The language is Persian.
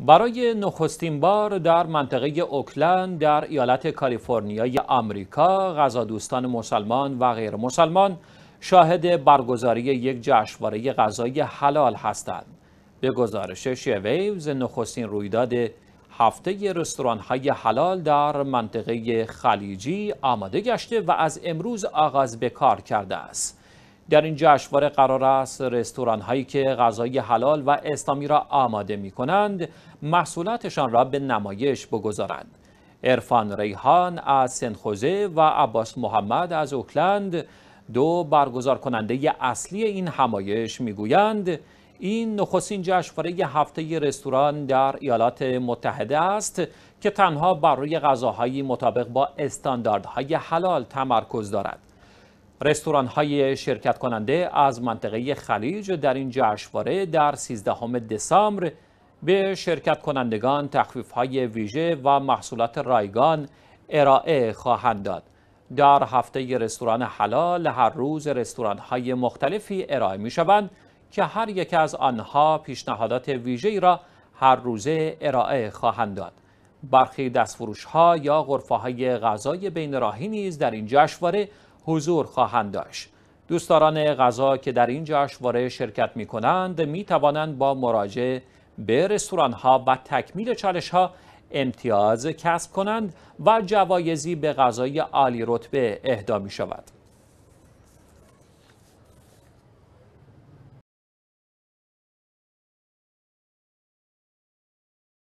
برای نخستین بار در منطقه اوکلند در ایالت کالیفرنیای آمریکا غذا دوستان مسلمان و غیر مسلمان شاهد برگزاری یک جشنواره غذای حلال هستند. به گزارش شویوز نخستین رویداد هفته رستوران های حلال در منطقه خلیجی آماده گشته و از امروز آغاز به کار کرده است. در این جشنواره قرار است رستوران هایی که غذای حلال و اسلامی را آماده می کنند محصولاتشان را به نمایش بگذارند ارفان ریحان از سنخوزه و عباس محمد از اوکلند دو برگزار کننده اصلی این همایش گویند این نخستین جشنواره هفته رستوران در ایالات متحده است که تنها بر روی غذاهایی مطابق با استانداردهای حلال تمرکز دارد رستوران های شرکت کننده از منطقه خلیج در این جشنواره در 13 دسامبر به شرکت کنندگان تخفیف های ویژه و محصولات رایگان ارائه خواهند داد. در هفته رستوران حلال هر روز رستوران های مختلفی ارائه می شوند که هر یک از آنها پیشنهادات ویژه را هر روزه ارائه خواهند داد. برخی دستفروش ها یا غرفه های غذای بین راهی نیز در این جشنواره حضور خواهند داشت. دوستداران غذا که در این جشنواره شرکت می کنند می توانند با مراجعه به رستوران ها و تکمیل چالش ها امتیاز کسب کنند و جوایزی به غذای عالی رتبه اهدا می شود.